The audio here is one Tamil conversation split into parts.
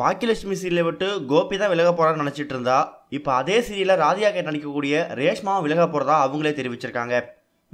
பாக்கியலட்சுமி சீரியலை விட்டு கோபி தான் விலக போகிறான்னு நினச்சிட்டு இருந்தா இப்போ அதே சீரியலில் ராதியா கேட் நடிக்கக்கூடிய ரேஷ்மாவும் விலக போறதா அவங்களே தெரிவிச்சிருக்காங்க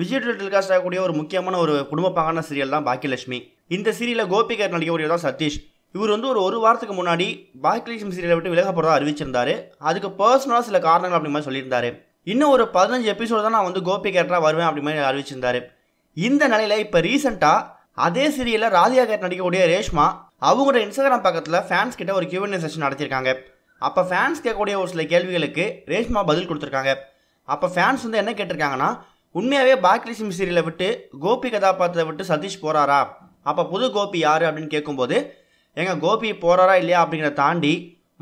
விஜய் டெலிகாஸ்ட் ஆகக்கூடிய ஒரு முக்கியமான ஒரு குடும்ப பாங்கான சீரியல் தான் பாக்கியலட்சுமி இந்த சீரியல கோபி கேட் நடிக்கக்கூடியதான் தான் சதீஷ் இவர் வந்து ஒரு ஒரு வாரத்துக்கு முன்னாடி பாக்கியலட்சுமி சீரியலை விட்டு விலக போகிறதா அறிவிச்சிருந்தாரு அதுக்கு பர்சனலாக சில காரணங்கள் அப்படி மாதிரி சொல்லியிருந்தாரு இன்னும் ஒரு பதினஞ்சு எபிசோடு தான் நான் வந்து கோபி கேரக்டராக வருவேன் அப்படி மாதிரி அறிவிச்சிருந்தாரு இந்த நிலையில் இப்போ ரீசெண்டாக அதே சீரியலில் ராதியா கேட் நடிக்கக்கூடிய ரேஷ்மா அவங்களோட இன்ஸ்டாகிராம் பக்கத்தில் ஃபேன்ஸ் கிட்ட ஒரு கியூஎன்ஏ செஷன் நடத்தியிருக்காங்க அப்போ ஃபேன்ஸ் கேட்கக்கூடிய ஒரு சில கேள்விகளுக்கு ரேஷ்மா பதில் கொடுத்துருக்காங்க அப்போ ஃபேன்ஸ் வந்து என்ன கேட்டிருக்காங்கன்னா உண்மையாகவே பாக்யலட்சுமி சீரியலை விட்டு கோபி கதாபாத்திரத்தை விட்டு சதீஷ் போகிறாரா அப்போ புது கோபி யார் அப்படின்னு கேட்கும்போது எங்கள் கோபி போகிறாரா இல்லையா அப்படிங்கிறத தாண்டி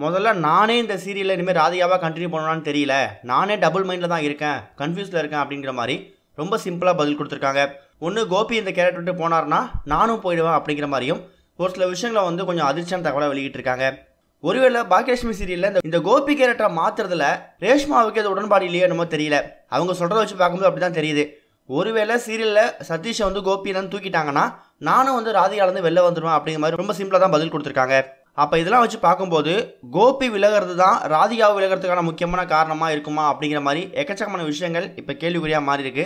முதல்ல நானே இந்த சீரியலில் இனிமேல் ராதிகாவாக கண்டினியூ பண்ணணும்னு தெரியல நானே டபுள் மைண்டில் தான் இருக்கேன் கன்ஃபியூஸில் இருக்கேன் அப்படிங்கிற மாதிரி ரொம்ப சிம்பிளாக பதில் கொடுத்துருக்காங்க ஒன்று கோபி இந்த கேரக்டர் விட்டு போனார்னா நானும் போயிடுவேன் அப்படிங்கிற மாதிரியும் ஒரு சில விஷயங்களை வந்து கொஞ்சம் அதிர்ச்சியான தகவலாக இருக்காங்க ஒருவேளை பாக்யலட்சுமி சீரியலில் இந்த கோபி கேரக்டரை மாத்துறதுல ரேஷ்மாவுக்கு அது உடன்பாடு இல்லையோ நம்ம தெரியல அவங்க சொல்கிறத வச்சு பார்க்கும்போது அப்படி தான் தெரியுது ஒருவேளை சீரியலில் சதீஷை வந்து கோபினு தூக்கிட்டாங்கன்னா நானும் வந்து ராதிகாலேருந்து வெளில வந்துடுவேன் அப்படிங்கிற மாதிரி ரொம்ப சிம்பிளாக தான் பதில் கொடுத்துருக்காங்க அப்போ இதெல்லாம் வச்சு பார்க்கும்போது கோபி விலகிறது தான் ராதிகாவை விலகிறதுக்கான முக்கியமான காரணமாக இருக்குமா அப்படிங்கிற மாதிரி எக்கச்சக்கமான விஷயங்கள் இப்போ கேள்விக்குறியாக மாறி இருக்கு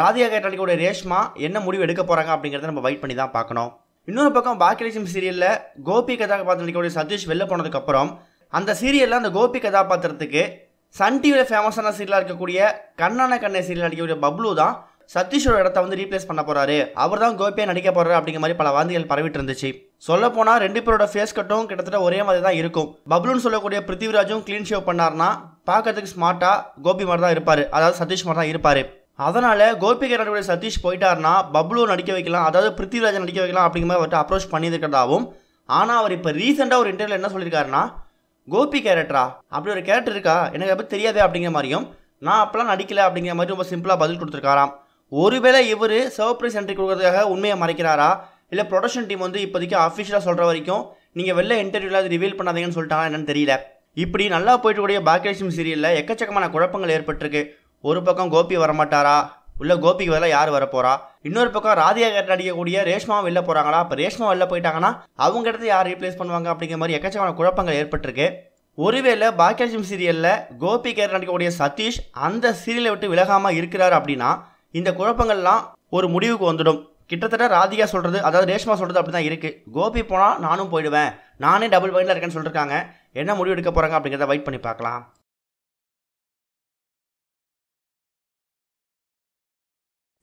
ராதிகா கேட்டாலிக்கோட ரேஷ்மா என்ன முடிவு எடுக்க போகிறாங்க அப்படிங்கிறத நம்ம வெயிட் பண்ணி தான் பார்க்கணும் இன்னொரு பக்கம் பாக்கியலட்சுமி சீரியலில் கோபி கதாபாத்திரம் நடிக்கக்கூடிய சதீஷ் வெளில போனதுக்கப்புறம் அந்த சீரியலில் அந்த கோபி கதாபாத்திரத்துக்கு சன் டிவியில் ஃபேமஸான சீரியலாக இருக்கக்கூடிய கண்ணான கண்ணை சீரியல் நடிக்கக்கூடிய பப்ளு தான் சதீஷோட இடத்த வந்து ரீப்ளேஸ் பண்ண போறாரு அவர் தான் கோபியை நடிக்க போறாரு அப்படிங்கிற மாதிரி பல வாந்திகள் பரவிட்டு இருந்துச்சு சொல்ல போனால் ரெண்டு பேரோட ஃபேஸ் கட்டும் கிட்டத்தட்ட ஒரே மாதிரி தான் இருக்கும் பப்ளுன்னு சொல்லக்கூடிய பிருத்திவிராஜும் கிளீன் ஷேவ் பண்ணார்னா பார்க்கறதுக்கு ஸ்மார்ட்டாக கோபி மாதிரி தான் இருப்பார் அதாவது சதீஷ் மாதிரி தான் இருப்பார் அதனால் நடிகர் சதீஷ் போயிட்டார்னா பப்ளு நடிக்க வைக்கலாம் அதாவது பிருத்திவிராஜ் நடிக்க வைக்கலாம் அப்படிங்கிற மாதிரி அவர்கிட்ட அப்ரோச் பண்ணியிருக்கிறதாகவும் ஆனால் அவர் இப்போ ரீசெண்டாக ஒரு இன்டர்வியூவில் என்ன சொல்லியிருக்காருன்னா கோபி கேரக்டரா அப்படி ஒரு கேரக்டர் இருக்கா எனக்கு எப்போ தெரியாதே அப்படிங்கிற மாதிரியும் நான் அப்போலாம் நடிக்கலை அப்படிங்கிற மாதிரி ரொம்ப சிம்பிளாக பதில் கொடுத்துருக்காராம் ஒருவேளை இவர் சர்ப்ரைஸ் என்ட்ரி கொடுக்குறதுக்காக உண்மையை மறைக்கிறாரா இல்லை ப்ரொடக்ஷன் டீம் வந்து இப்போதைக்கு அஃபிஷியலாக சொல்கிற வரைக்கும் நீங்கள் வெளில இன்டர்வியூவில் அது ரிவீல் பண்ணாதீங்கன்னு சொல்லிட்டாங்க என்னன்னு தெரியல இப்படி நல்லா போய்ட்டு கூடிய பாக்கியம் சீரியலில் எக்கச்சக்கமான குழப்பங்கள் ஏற்பட்டிருக்கு ஒரு பக்கம் கோபி வரமாட்டாரா உள்ள கோபிக்கு வரலாம் யார் வரப்போறா இன்னொரு பக்கம் ராதியா கேட்ட அடிக்கக்கூடிய ரேஷ்மா வெளில போகிறாங்களா இப்போ ரேஷ்மா வெளில போயிட்டாங்கன்னா அவங்க இடத்துல யார் ரீப்ளேஸ் பண்ணுவாங்க அப்படிங்கிற மாதிரி எக்கச்சக்கான குழப்பங்கள் ஏற்பட்டிருக்கு ஒருவேளை பாக்கியாஜம் சீரியலில் கோபி கேட்ட நடிக்கக்கூடிய சதீஷ் அந்த சீரியலை விட்டு விலகாமல் இருக்கிறார் அப்படின்னா இந்த குழப்பங்கள்லாம் ஒரு முடிவுக்கு வந்துடும் கிட்டத்தட்ட ராதிகா சொல்கிறது அதாவது ரேஷ்மா சொல்கிறது அப்படி தான் இருக்குது கோபி போனால் நானும் போயிடுவேன் நானே டபுள் பாயிண்டில் இருக்கேன்னு சொல்லியிருக்காங்க என்ன முடிவு எடுக்க போகிறாங்க அப்படிங்கிறத வெயிட் பண்ணி பார்க்கலாம்